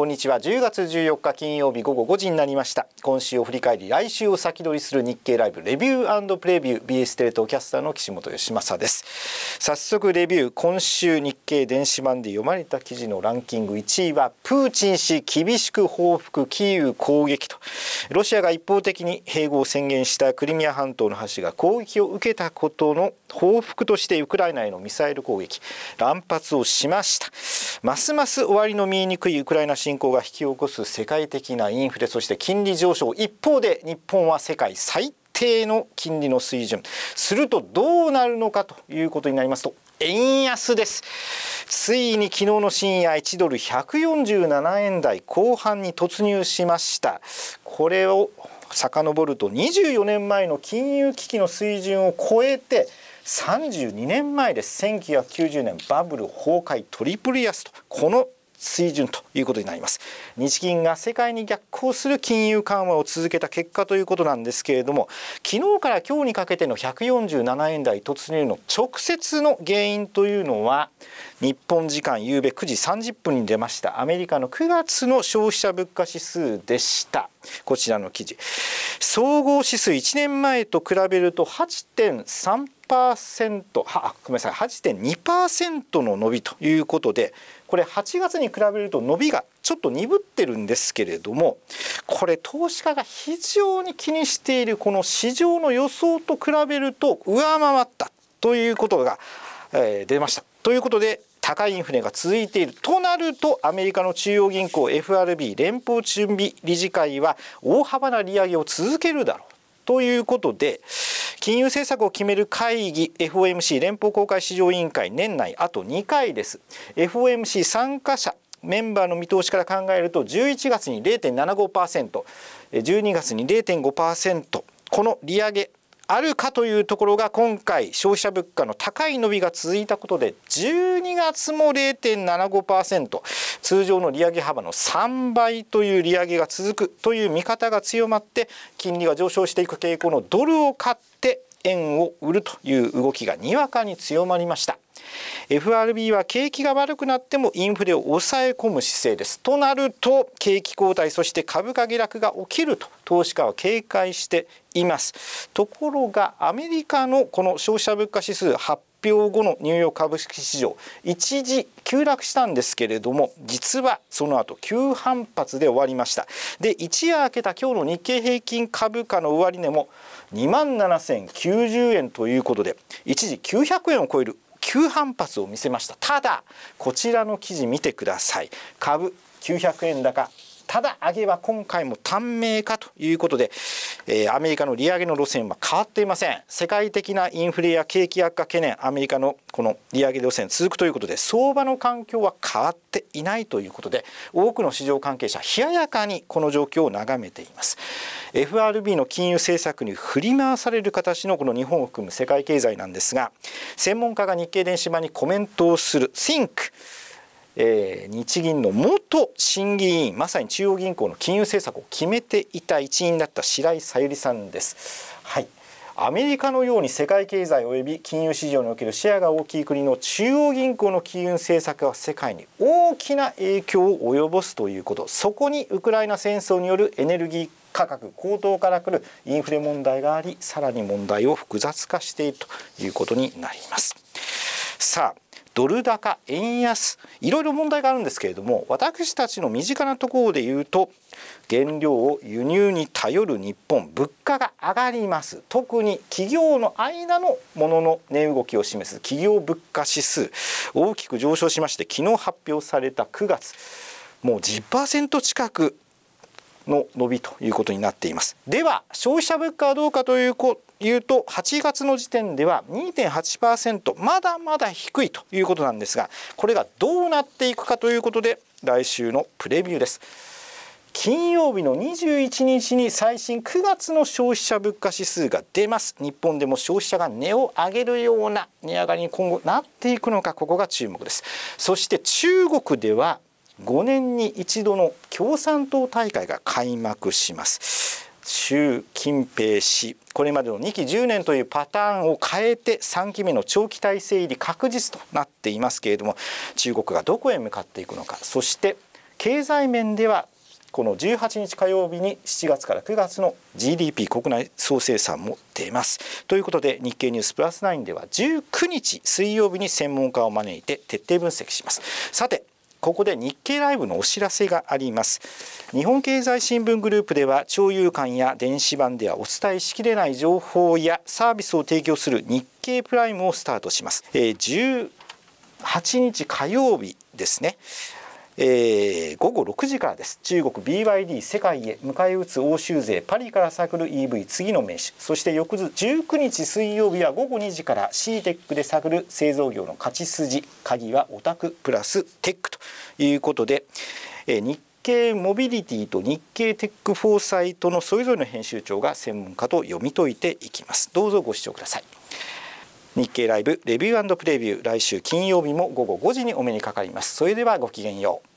こんにちは10月14日金曜日午後5時になりました今週を振り返り来週を先取りする日経ライブレビュープレビュー BS テレ東キャスターの岸本義政です早速レビュー今週日経電子版で読まれた記事のランキング1位はプーチン氏厳しく報復キーウ攻撃とロシアが一方的に併合を宣言したクリミア半島の橋が攻撃を受けたことの報復としてウクライナへのミサイル攻撃乱発をしましたますます終わりの見えにくいウクライナ侵侵攻が引き起こす世界的なインフレそして金利上昇一方で日本は世界最低の金利の水準するとどうなるのかということになりますと円安ですついに昨日の深夜1ドル147円台後半に突入しましたこれを遡ると24年前の金融危機の水準を超えて32年前です1990年バブル崩壊トリプル安とこの水準ということになります日銀が世界に逆行する金融緩和を続けた結果ということなんですけれども昨日から今日にかけての147円台突入の直接の原因というのは日本時間夕べ9時30分に出ましたアメリカの9月の消費者物価指数でしたこちらの記事総合指数1年前と比べると8.3%はごめんなさい8.2%の伸びということでこれ8月に比べると伸びがちょっと鈍ってるんですけれどもこれ投資家が非常に気にしているこの市場の予想と比べると上回ったということが、え出ました。ということで高いインフレが続いているとなるとアメリカの中央銀行 FRB 連邦準備理事会は大幅な利上げを続けるだろうということで、金融政策を決める会議 FOMC 連邦公開市場委員会年内あと2回です FOMC 参加者メンバーの見通しから考えると11月に 0.75%12 月に0.5%この利上げあるかというところが今回消費者物価の高い伸びが続いたことで12月も0.75%通常の利上げ幅の3倍という利上げが続くという見方が強まって金利が上昇していく傾向のドルを買って円を売るという動きがにわかに強まりました FRB は景気が悪くなってもインフレを抑え込む姿勢ですとなると景気後退そして株価下落が起きると投資家は警戒していますところがアメリカのこの消費者物価指数発表後のニューヨーク株式市場一時急落したんですけれども実はその後急反発で終わりましたで一夜明けた今日の日経平均株価の終値も2万7090円ということで一時900円を超える急反発を見せましたただこちらの記事見てください株900円高ただ上げは今回も短命化ということで、えー、アメリカの利上げの路線は変わっていません世界的なインフレや景気悪化懸念アメリカのこの利上げ路線続くということで相場の環境は変わっていないということで多くの市場関係者冷ややかにこの状況を眺めています FRB の金融政策に振り回される形のこの日本を含む世界経済なんですが専門家が日経電子版にコメントをする Think えー、日銀の元審議委員まさに中央銀行の金融政策を決めていた一員だった白井さゆりさんです。はいアメリカのように世界経済及び金融市場におけるシェアが大きい国の中央銀行の金融政策は世界に大きな影響を及ぼすということそこにウクライナ戦争によるエネルギー価格高騰からくるインフレ問題がありさらに問題を複雑化しているということになります。さあドル高円安いろいろ問題があるんですけれども私たちの身近なところで言うと原料を輸入に頼る日本物価が上がります特に企業の間のものの値動きを示す企業物価指数大きく上昇しまして昨日発表された9月もう10%近くの伸びということになっていますでは消費者物価はどうかというこいうと8月の時点では2.8%まだまだ低いということなんですがこれがどうなっていくかということで来週のプレビューです。金曜日の21日に最新9月の消費者物価指数が出ます日本でも消費者が値を上げるような値上がりに今後なっていくのかここが注目ですそして中国では5年に一度の共産党大会が開幕します習近平氏これまでの2期10年というパターンを変えて3期目の長期体制入り確実となっていますけれども中国がどこへ向かっていくのかそして経済面ではこの18日火曜日に7月から9月の GDP 国内総生産も出ます。ということで日経ニュースプラス9では19日水曜日に専門家を招いて徹底分析します。さてここで日経ライブのお知らせがあります日本経済新聞グループでは超有感や電子版ではお伝えしきれない情報やサービスを提供する日経プライムをスタートします、えー8日火曜日ですね、えー、午後6時からです中国 BYD 世界へ迎え撃つ欧州勢パリから探る EV 次の名手そして翌日19日水曜日は午後2時から CTEC で探る製造業の勝ち筋鍵はオタクプラステックということで、えー、日経モビリティと日経テックフォーサイトのそれぞれの編集長が専門家と読み解いていきますどうぞご視聴ください日経ライブレビュープレビュー来週金曜日も午後5時にお目にかかりますそれではごきげんよう